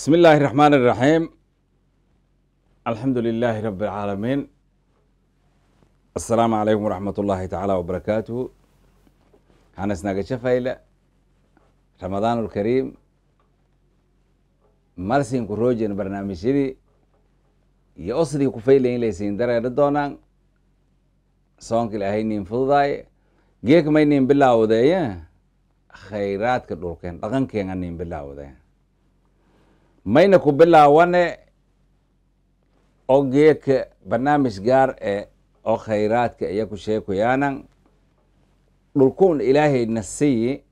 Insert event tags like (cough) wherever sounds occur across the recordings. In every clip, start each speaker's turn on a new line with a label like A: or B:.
A: بسم الله الرحمن الرحيم الحمد لله رب العالمين السلام عليكم ورحمة الله تعالى وبركاته حنسنا قشفايلة رمضان الكريم مرسين كروجين برنامج شدي يأصري كفايلين ليسين درى ردونان صونك الأهينين فضاي جيك مينين بالله وذايا خيرات كدوركين لغنكين أنين بالله وذايا mayna ku bilaawane ogeeka barnaamij gaar eh oo khayraadka iya ku sheekuyaanan dhulkuun ilaahayna siyi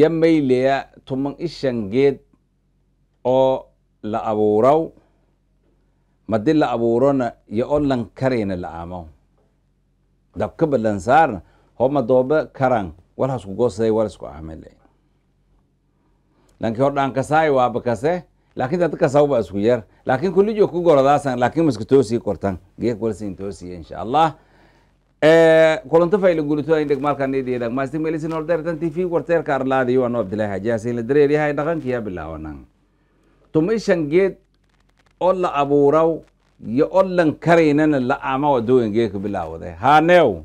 A: ya mayleya tuman ishan geed oo la abuuraw madi la abuurona yo o lan karayna la'aamaw dabka balansaarna homa doobe karan walhasku goosaday wal isku aamile lakin hor dhaankasaay waaba kase lakin tati kasawba isku yer lakin kulijo ku gorodaasan lakin maska toosii kortan geek walsin insha allah eh, kulanto fayla gulitoda indheg malkanidiydag maasti melisin hordeertan tv warteerka arlaadi wano abdillahi hajaasi la dareeriyahay dhaqankiya bilaawanan tumishan geed oo la abuuraw iyo oo karaynana la ama wadooyin geedka bilaawade hanew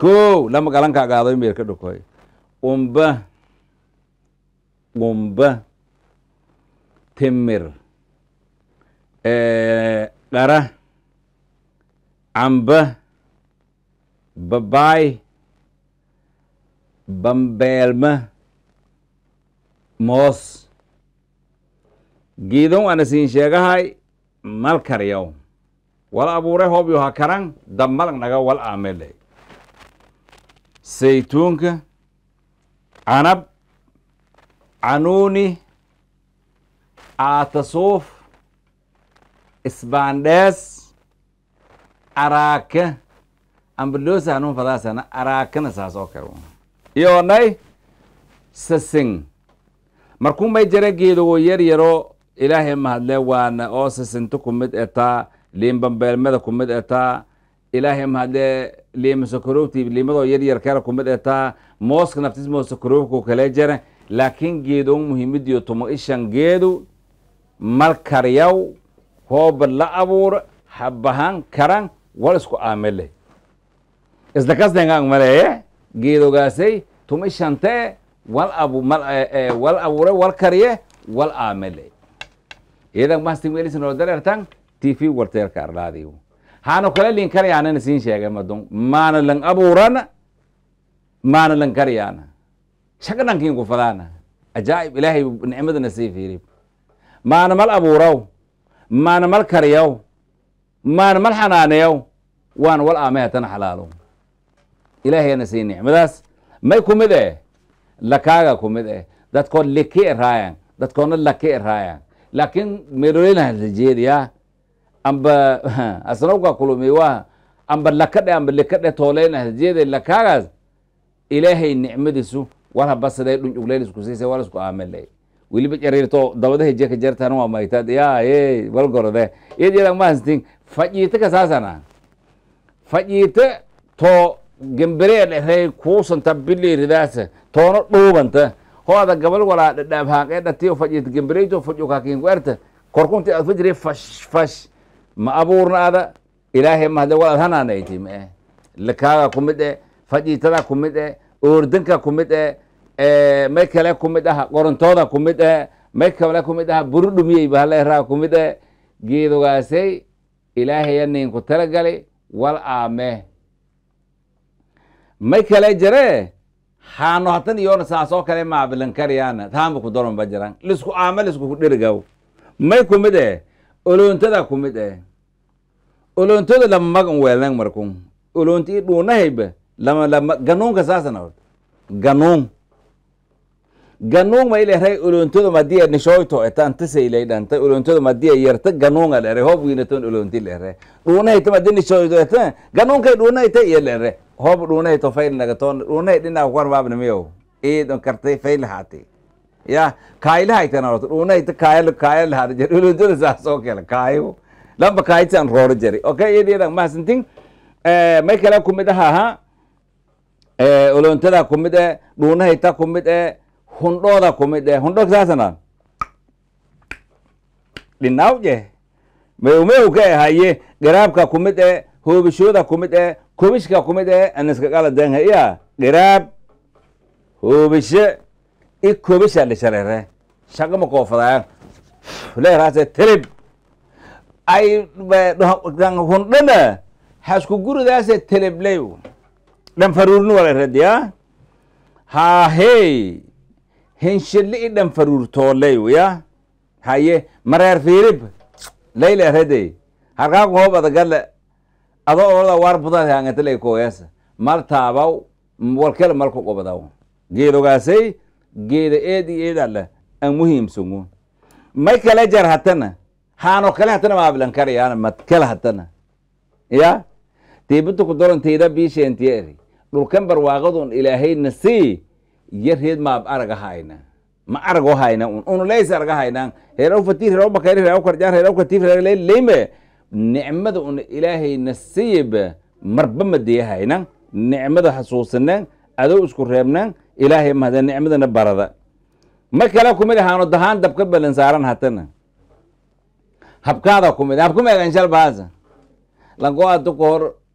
A: ko lama galankaagaado meerka dhokoy umba qumba timir eh, dhara camba babaay bambeelma moos giidon ana siin sheegahay mal karyaw wal abuure hoobyo ha karan dabmalag naga wal aamele saytuunka canab canuuni aatasuuf isbaandhees araaka ambilosa hanuun fadaasana araakana saasoo kale iyonay sasing markuumay jara geedowo yar yaro ilaahay mahadle waana oo sasintu kumid etaa liimbambeelmada kumid etaa ilaahay mahadle liimasokorowti liimadoo yaryar kale kumid etaa mooska naftis moosokorowku kale jara laakiin geedoon muhiimadiyo tuma ishan geedu malkaryaw hoobad la abuura habahan karan wal isku aamele isla kasdengang maleye geedogaasay tuma ishantee wal abu mal eh, eh, wal abuure wal karye wal aamele iyadan mastin welisan oo dareertan tv warteerka arlaadiiw haanu kala liin karyaanana siin sheegay madun maana lan abuurana maana lan karyaana shaqo dhankiin ku fadaana ajaaib ilaahay nicmadana sii fiiriy maana mal abuurow maana mal kariyow maana mal xanaaneyow waana wal aamehetana xalaalow ilaahayana sii nicmadaas may ku mid eh lakaaga ku eh dadkood liki iraayan dadkoodna laki iraayan laakiin meeloleynaha la jeediyaa amba (laughs) asanowka kulumi waa amba lakadhe amba likadhe tooleynaha la jeedaya lakaagaas ilaahay nicmadiisu war habasadee dhuncugleyl isku siisay war isku aamaley weliba jariirto dabadaha jeka jartana waa maytad ya walgorode iyad mahastin fajiite kasaasana fajiite to gembereed erey kuusanta biliridaasa toono dhuubanta hooda gabal walaa dhadhaab haaqeedhatiyo fajiite gembereyto fajukakingu erta korkunti aad fajire fash fash ma abuurna ada ilaahay mahade walaad hanaana iti lakaaga kumid e fajiitadaa kumid e oordanka ku mid eh, eh kale kumid mid ah qorontooda ku mid eh kale kumid ah buru dhumiyey bahaleraa ku mid eh geedogaasay ilaahaya ninku talagali wal aame may kale jare haano hatan iyona saasoo kale maabilan karayaana taanba ku daronba jiran lisku aame lisku dhirigaw may ku mid eh oloontada ku mid eh oloontoda lamagan weelnag markun oloonti dhuunahayba ganong ka saasan ordo ganong ganong ma il eray olontodo madiya nishoyto etan tise ilay dhanta olontodo hob ginaton olonti il ere madi nishoyto eta ganong kay dhunahita iyal hob dhunahito fail nagaton dhunahi dhina kwan idon e kartay fail hati ya kaylahaytan orto dhunahita kayal kayal hada jer olontodo saasoo kela kaayo lamba kayitan rooro jeri okay ididan e mahasantin eh, may kala kumid ahaha olontada ku mid e dhuunahayta ku mid e hundhooda ku mid e hundho saasana dhinawje mewmewka eh haye garaabka ku mid e hoobishooda ku mid e kobishka ku mid e aniskaqaladanha iya giraab hoobishe i kobisha dhisharere shaqama koofadaaya leeraase tilib ay hundhana hasku guridaase tilibleyu dhanfaruurni waa la irradiyaa haahey hensheli'i dhanfaruurtoolley ya haye mareer firib layla erradey harqaaku hoob adagale ado orada waar budate hangataley kooyasa mal taabaw walkela malku qobadaw geedogaasay geeda eed iyo eed alle an muhiimsangu may kala jar hatana haano kale hatana maabilan karayaan mad kale hatana ya tiibituku doron tiida biishentiya dhulkan barwaaqadun ilaahayna si iyo reed maab arag ahayna ma arago hayna un unuleys arag ahayna heeraw fatir heeraw bakayr heeraw karjaan heeraw nicmada un ilaahayna siyib marba madiyahayna nicmada xasuusanaan adow isku reebnaan ilaahay mahda nicmadana barada ma kale kumid ahaano dahaan dabka balan saaran hatana habkaada kumid habku ah shalbaasa lango adda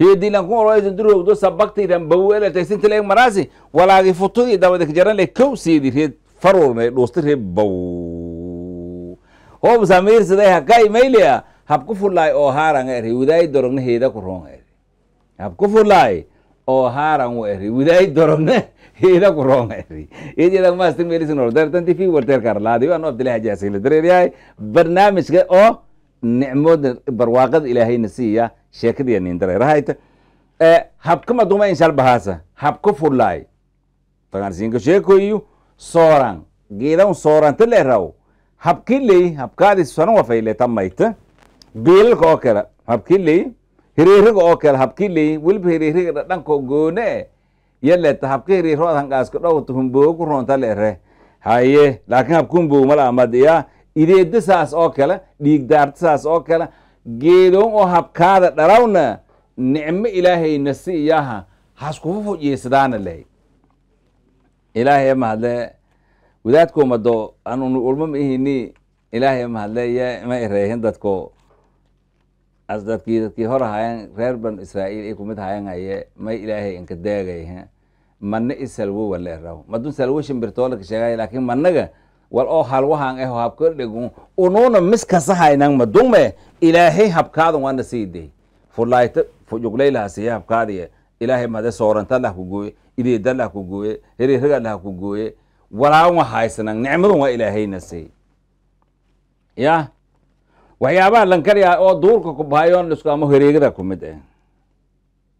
A: hiyo dilan ku ololeysan durowdo sabaktaydan bawoela tagsintaleeg maraasi walaagi futudii dawadik jaranle kow siidi reed farorne dhuusti reed baw hoob samiirsiday hakai maylia habku fulaay oo haaranga eri widaayi dorogna heeda ku roonga eri habku fulaay oo haaran wa eri widaayi dorogna heeda ku roonga eri iyadag maastir meelisin ordertanti fi warteerkarlaadiyo aan abdilahi haji dareeryahay barnaamijka oo nicmooda barwaaqada ilaahayna siiya sheekadii nin daray right e, habkama duma inshal bahasa habka fulay fagarsinka sheekoyu soran geedan soran ta leeraw habkiley habkaadi saran wafayle tamayta biilalka oo kale habkiley hireeriga oo kale habkiley weliba hireeriga dhanko goone yaleeta habka hireerooad hangaaska dhowta humbogo ku roonta leere haye laakiin habka humbogo mala amadiya ideedasaas oo kale dhiigdaartasaas oo kale geedoon oo habkaada dharawna nicmo ilaahay nasi iyaha haskufa fujiyeysadana leh ilaahay mahadle wadaadko mado aan ulma maihini ilaahay mahadle ma ireehin dadko as dadki dadkii hor ahaayen reer banu israa'iil ay kumid ahaayen haye may ilaahay inka deegay manna i salwo waleeraw madun salwo shimbirtoolaka sheegay laakiin mannaga war oo halwahan eho habka dhegun unuuna miskasahaynanma dume ilaahay habkaadan waana siide fulayta fujuglaylahasiye habkaadiye eh. ilaahay made soorantadlah kugoye ideedadlah kugoye hereerigadlah kugoye waraawa haysanan nicmadun waa ilaahayna se ya waxyaabaha lankaryaa oo duurka kubahayoon isku ama hereegada kumid eh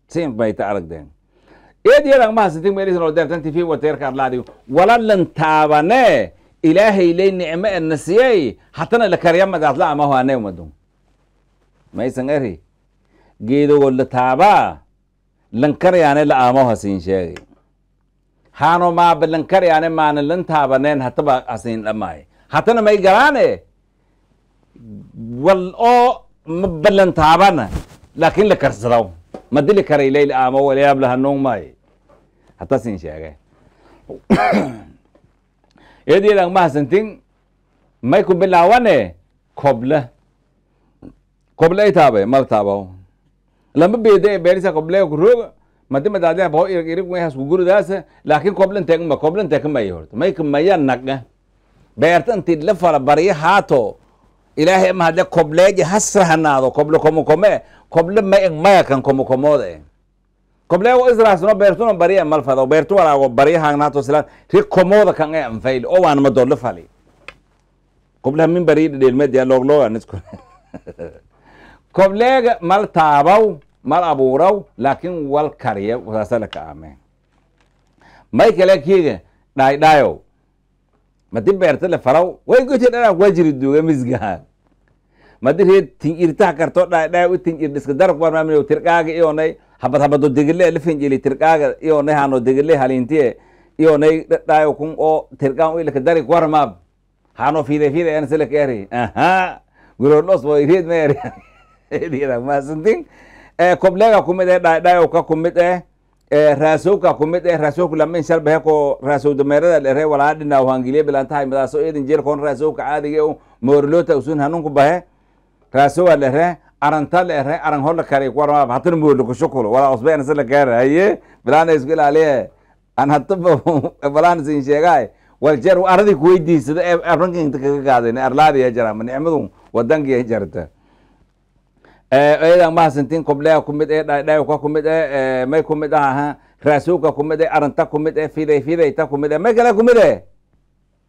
A: sin aragdeen eed yadan mahasintid meelisan oo deertan tifi wateerka adlaadigo wala lan taabanee ilaahayley nicmo adna siiyey hatana lakaryamadaadla amaho anay umadun maysan eri geedagoodla taabaa lankaryaane la aamaho hasiin sheegay haano maaba lankaryaane maana lan taabaneen hataba hasiin dhamaaye hatana may garaane wal oo mabalan taabana laakiin la karsadaw ma dili karayley la aamo walayaab lahanung hata siin sheege iyadidang mahadsantin may ku bilaawane eh. koble koble itaaba maltaaba lama beeda beerisa koble kurooga madi madade bo irg irg wehasku guridaasa laakin koblen tekma koblen tekmayo horta maykmaya naga eh. beerta inti la fara barya haato ilaahay mahadle kobleeji ha sahnaado koble kome koble ma eg maya kan komokomoode eh koblego israasno beertuna bariya e malfado beertu walaago baryahagnaato e silaan ri komooda kanga e anfail o waan madoodlo fali kobleha min bari dhedhelmadiya looglooganisku (laughs) kobleega mal taabaw mal abuuraw laakin wal kariya wasaasalaka aameen may kale kiiga dhaydhaayow madi beerta le faraw way goyti dhana wajiri duuga misgaha madi reed tinjirtaha karto dhaydhaayo u tinjir dhiska darku tirqaaga iyonay habad habado degele la fenjeli tirkaaga hano degele halintiye iyo nay dhadhayo kun oo tirkaan uilaka dari warmab hano fide fide en silaka eri aha gurodhos wo irid ma eri edida (laughs) masantin eh, koblega kumid e eh, ka kumid e kumid e raasowka lamin sharbahe ko raasow dameerada lere walaa dhina hangiliye bilantahay midaaso edin jir kon raasowka caadiga morlota usun hanunku bahe raasowa lere arantale aran holla kare warma hatana moolo kushukulo wala osbeena sala gaara haye balana isku ilaaliye an waljer aradii kuweydiisada arranka inta kaga gaadan arlaadiya jara ma nicmadu wadankiya jarta eedan mahasantiin kobleha kumid ee dhaadhaayoka kumid ee may kumid ahaha raasuuka kumid ee aranta kumid ee fiday fidayta kumid ee may kale kumid ee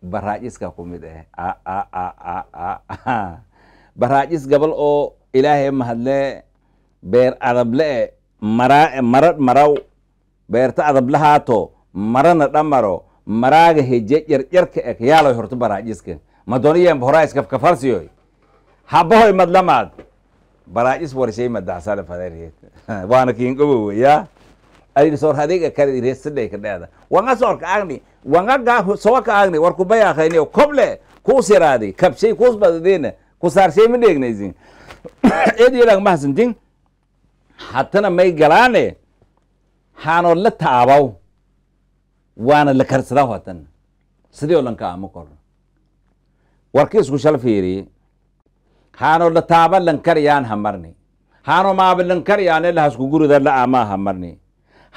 A: baraajiska kumid eh baraajiis eh. ah, ah, ah, gabal oo ilaahay mahadle beer adable'e mara marad maraw beerta adablahaato marana dhamaro maraaga heje yarjarka ek yaaloy horta baraajiskan madoniyemba horaa iskafkafalsiyoy habahoy madlamaad baraajis warshay madaxsale fadeerheed waana kiingowoweyaa adig soor adeeg kare reesadhayka dheeda wanga soorka agni wanga ga agni warku koble kuus yaraadi kabshay kuus badadiina ku ma dheegnaysin cid yadhaa mahadsantiin haddana may galaane haanoo la taabaw waana la karsadaa haddana sidii oo lanka ama korno warki shal fiiriye haanoo la taaba lankar hamarni haanoo maaba lankar yaane lahasku gurida la'amaa hamarni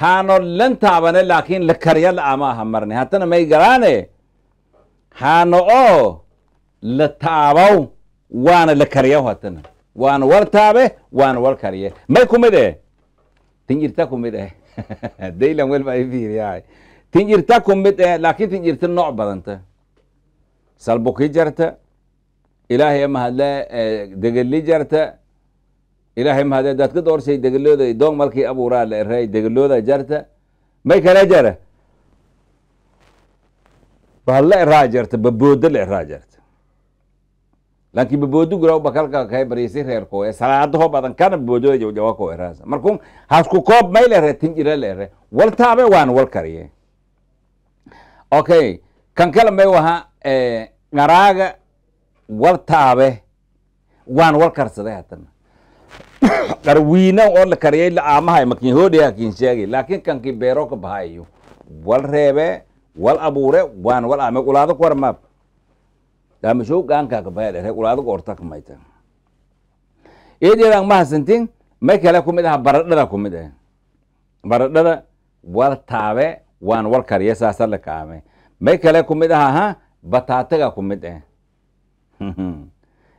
A: haanoo lan taabane laakiin la karya la'amaa hamarni haddana may galaane haano oo la taabaw waana la karyaw haddana waana wartaabe waana war kariye may kumid eh tinjirta kumid eh (laughs) daylan welba i fiiriyahay tinjirta kumid eh laakiin tinjirta nooc badanta salbuki jarta ilaahay e mahadle e, degeli jarta ilaahay e mahadle dadka doorsay degelooda doog markii abuuraa la eray degelooda jarta may kala jara bahalla eraa jarta babooda la eraa jarta laakiin baboodu guraa bakalka kaa bariisay reer badan kana baboodo jawjawa koo eraas markuu hasku koob may lere tinjira lere wal taabe waan wal kariye okay kan kale may waha eh, ngaraaga wal taabe waan wal karsaday hatana qarwiina (coughs) oo la kariyay la'aamahay makin hoodhiya kin sheegay laakiin kankii beero ka wal reebe wal abuure waan wal aame ulaado ku warmaab daamashowgaan kaakabayadhe qulaadaga ortaka mayta eedeydan ma hasantin may kale kumid aha baradhada kumid ah baradhada war taabe waan war kariya saasa lakaame may kale kumid aha ha bataataga kumid ah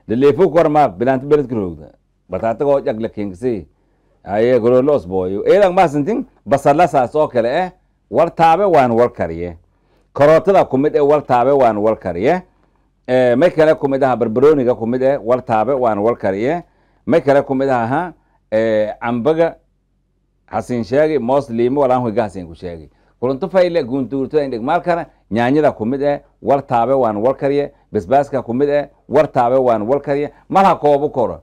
A: laleefo korma bilaanta beledka roogda bataataga oo jagla kingsi aye goroola osbooyo eedan ma hasantin saas oo kale ah war taabe waan war kariye karootada kumid ah war taabe waan war kariye Eh, may kale kumid aha barbarooniga kumid e eh war taabe waana war kariye may kale kumid mid aha eh, cambaga hasin sheegi moos liimo walaanhoyga hasin ku sheegi kuluntufayle guuntuurtada indhigmaalkana nyaanyada ku mid eh war taabe waana war kariye basbaaska ku mid eh, war taabe waana war kariye malha koobu koro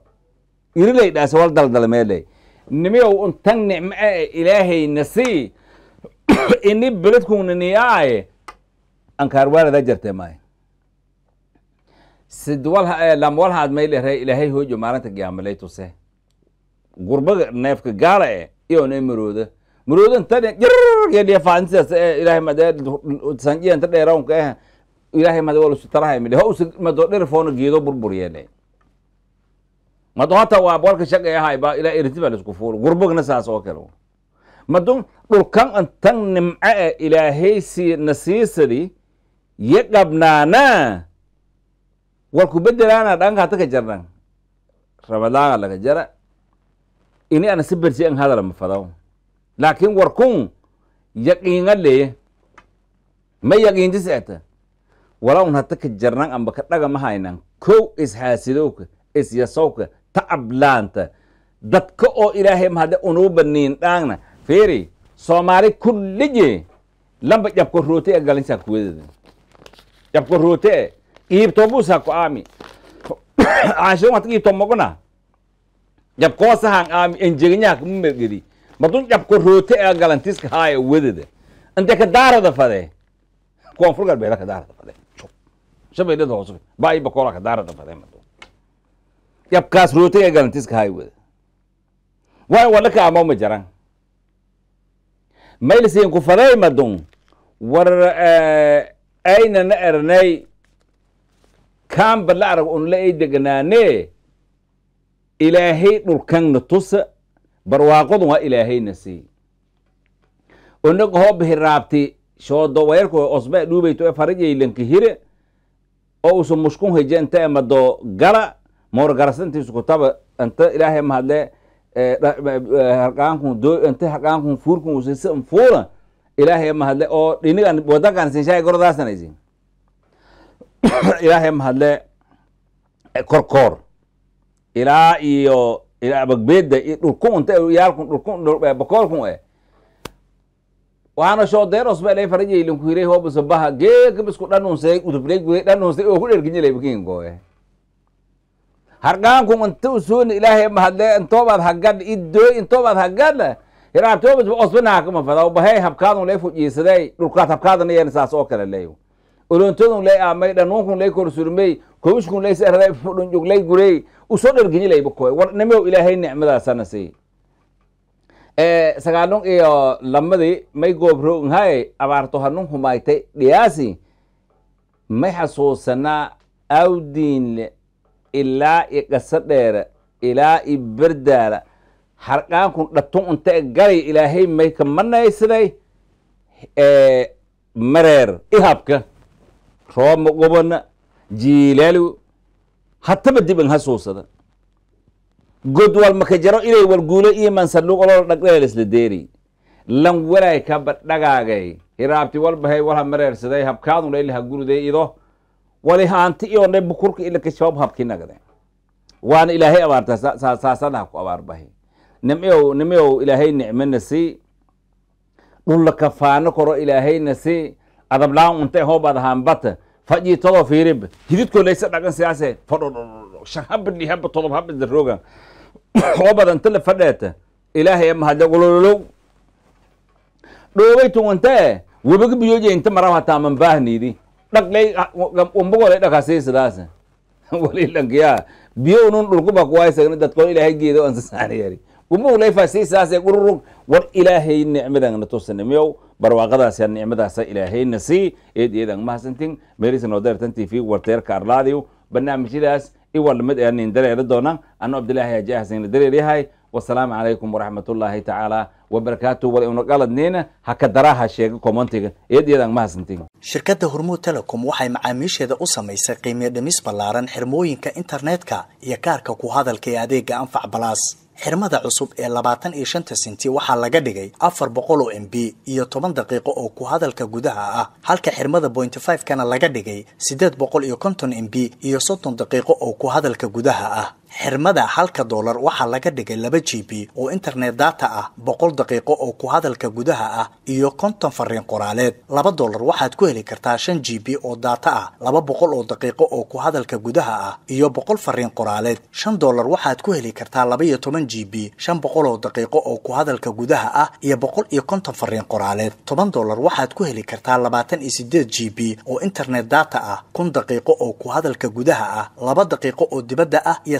A: iriley dhaase war daldalmeeley nimiyow untan nicmo e ilaahay nasii (coughs) ini beledkuna niyaaye ankaarwaarada jarte sidlamwalhaad eh, maydhere ilaahay hoojo maalinta giyaamalay tuse gurba neefka gaala e eh, iyona marooda maroodan tane jarya faainsidaas eh, ilaahay made sanjiya mado dherifoona geedo burburyeene mado hata waa walka shaqe ahayba ilaa eriti baa madu dhulkan intan nimce e ilaahay si nasiisadi yo qabnaanaa warku bedelaana dhankaata ka jarnan ramadaana laga jara ini ana si bersi an hadala mafadaw laakin warkun yaqiinga leye ma yaqiinti seta walawn hata ka jarnan amba ka dhaga ma kow is haasidowka is ta ablaanta dadka oo ilaahay mahade unuuba niin dhaangna fiiri soomaali kullije lamba jabko roote e galinsaa kuwadeeda jabko roote iibtoomus ha ku-aami caashiro waxad ka iibtoomoqona jabkoosa aami enjegnyaha kuma mergedi madun jabko roote ea galantiska haaya wadada inte ka daarada fade koonfur galbeeda ka daarada fade shabeellada hoose baa bakoola ka daarada fade madun jabkaas roote ea galantiska haaya wada waayo walaka amoo ma jaran maylisiin faday madun war eh, aynana ernay kaanba la arag oon la ay deganaanee ilaahay dhulkanna tusa barwaaqodan waa ilaahayna sii onaga hoobahi raabti shoodo wayarko osba dhuubayto e farajay lanki hire oo usa mushkun heje inta emado gala moor garasantiisu kutaba anta ilaahay mahadle eh, eh, eh, harqaankun doo anta harqaankun fuurkun usisa fuula ilaahay mahadle oo dhinigan wadakan sinshaay gorodaasanaisi (coughs) ilaahay mahadle korkoor e, ilaa iyo bagbeeda iyo dhulkuunta yaalkun dhulkun e, bakoolkun eh waxaana shoodeeros ba ilay farajay linku hiray hoobasa geekabisku dhanunsaday uduflay guday dhanunsaday oo ku dherginyilay bakiingo eh hargaankun inta usuuni ilaahay mahadle intoobaad hagadh idooy intoobaad hagadh hiraatoobas osbanaha kama fada bahay habkaadun lay fujiisaday dhulkaad habkaadana yeenisaas oo kale leeyo oloontoodan lay aamay dhanuunkun lay korsurmay kowishkun lay sarday dhunjug lay gurey usoo dharginyilayba koy war nimew ilaahay nicmadaasana siiy e, sagaalun iyo lamadii may goobro abaarto hanun humaytay dhiyaasi may xasuusanaa awdiin ilaa i qasa dheera ilaa i berdaara harqaankun dhatun unta galay ilaahay may kamanaysiday e, mareer ihabka roob ma uga hataba dib in ha god wal jaro ilay wal guulo iyo mansandhuuq olol dhagdhela laisla lan walay ka badhagaagay hiraabti walbahay walha mareersaday habkaadun dha ido wali haanti iyo dhay bukurka ilaka shabaab habkinagde waana ilaahay abaarta saasada ha ku abaarbahay nimiyow nimiyow ilaahay nicmana si dhulla kafaano koro ilaahayna si adablaan untay hoobaad haanbata fajiitadoo fiirinba hididkoo laysa dhagan siyaase fadhodhodho shan habad iyo habad todob habad darrooga oo badan tala fadheeta ilaahay ee mahadlagololow dhoobay tuwanta webaga biyoje inta marab hataa manbaahnidi dhaglay wambagolay dhakasi walilankiyaa biyo unun dhulku bakuwaay sagna dadkoo geedo ansasaaniyari gumulefasiisaase ururug war ilaahay nicmadan na tusanimiyow barwaaqadaasa nicmadaasa ilaahayna sii eed iyadang mahadsantin meelisan warteerka arlaadiw barnaamijyadaas iwar aanin dareeri doona anoo cabdilaahi haji ahsina dareeryahay wasalaamu calaykum waraxmatullaahi tacaala wabarakaatu war inu qaladneyna hakadaraha sheega komontiga eed iyadang
B: shirkadda hormuud telecom waxay macaamiisheeda u samaysay qiimiyo dhimis ballaaran xirmooyinka internetka iyo kaarka ku hadalka ee adeega anfac balaas xirmada cusub ee labaatan iyo shanta senti waxaa laga dhigay afar boqol oo m b iyo toban daqiiqo oo ku hadalka gudaha ah halka xirmada bointy five kana laga dhigay siddeed boqol iyo konton m b iyo soddon daqiiqo oo ku hadalka gudaha ah xirmada halka doolar waxaa laga dhigay laba g b oo internet data ah boqol daqiiqo oo ku hadalka gudaha ah iyo konton fariin qoraaleed laba doolar waxaad ku heli kartaa shan g b oo data ah laba boqol oo daqiiqo oo ku hadalka gudaha ah iyo boqol fariin qoraaleed shan doolar waxaad ku heli kartaa labaiyo toban g b shan boqol oo daqiiqo oo ku hadalka gudaha ah iyo boqol iyo konton fariin qoraaleed toban doolar waxaad ku heli kartaa labaatan iyo sideed g b oo internet data ah kun daqiiqo oo ku hadalka gudaha ah laba daqiiqo oo dibadda ah iyo